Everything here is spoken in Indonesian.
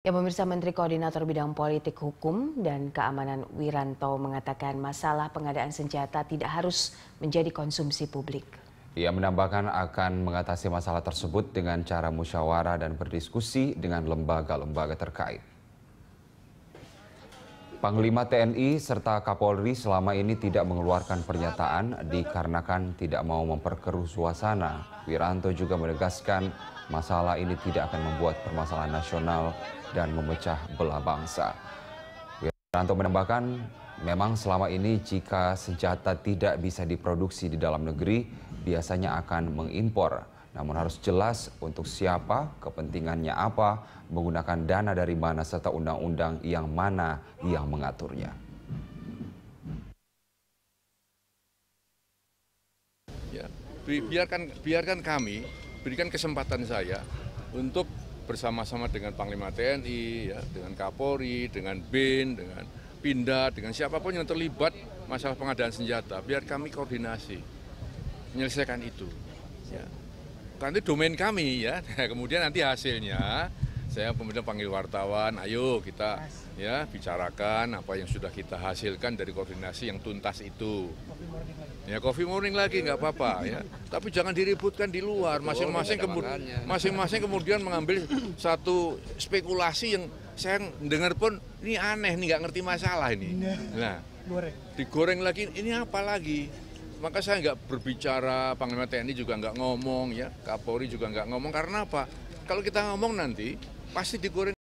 Ya pemirsa Menteri Koordinator Bidang Politik Hukum dan Keamanan Wiranto mengatakan masalah pengadaan senjata tidak harus menjadi konsumsi publik. Ia menambahkan akan mengatasi masalah tersebut dengan cara musyawarah dan berdiskusi dengan lembaga-lembaga terkait. Panglima TNI serta Kapolri selama ini tidak mengeluarkan pernyataan dikarenakan tidak mau memperkeruh suasana. Wiranto juga menegaskan masalah ini tidak akan membuat permasalahan nasional dan memecah belah bangsa. Wiranto menambahkan, memang selama ini jika senjata tidak bisa diproduksi di dalam negeri, biasanya akan mengimpor namun harus jelas untuk siapa, kepentingannya apa, menggunakan dana dari mana, serta undang-undang yang mana yang mengaturnya. Ya, biarkan biarkan kami berikan kesempatan saya untuk bersama-sama dengan Panglima TNI, ya, dengan Kapolri, dengan BIN, dengan Pindah, dengan siapapun yang terlibat masalah pengadaan senjata, biar kami koordinasi menyelesaikan itu. Ya nanti domain kami ya. Kemudian nanti hasilnya saya kemudian panggil wartawan, ayo kita ya bicarakan apa yang sudah kita hasilkan dari koordinasi yang tuntas itu. Ya coffee morning lagi nggak apa-apa ya. Tapi jangan diributkan di luar. Masing-masing kemudian masing-masing kemudian mengambil satu spekulasi yang saya dengar pun ini aneh nih nggak ngerti masalah ini. Iya. Nah digoreng lagi ini apa lagi? maka saya nggak berbicara Panglima TNI juga nggak ngomong ya Kapolri juga nggak ngomong karena apa kalau kita ngomong nanti pasti digoreng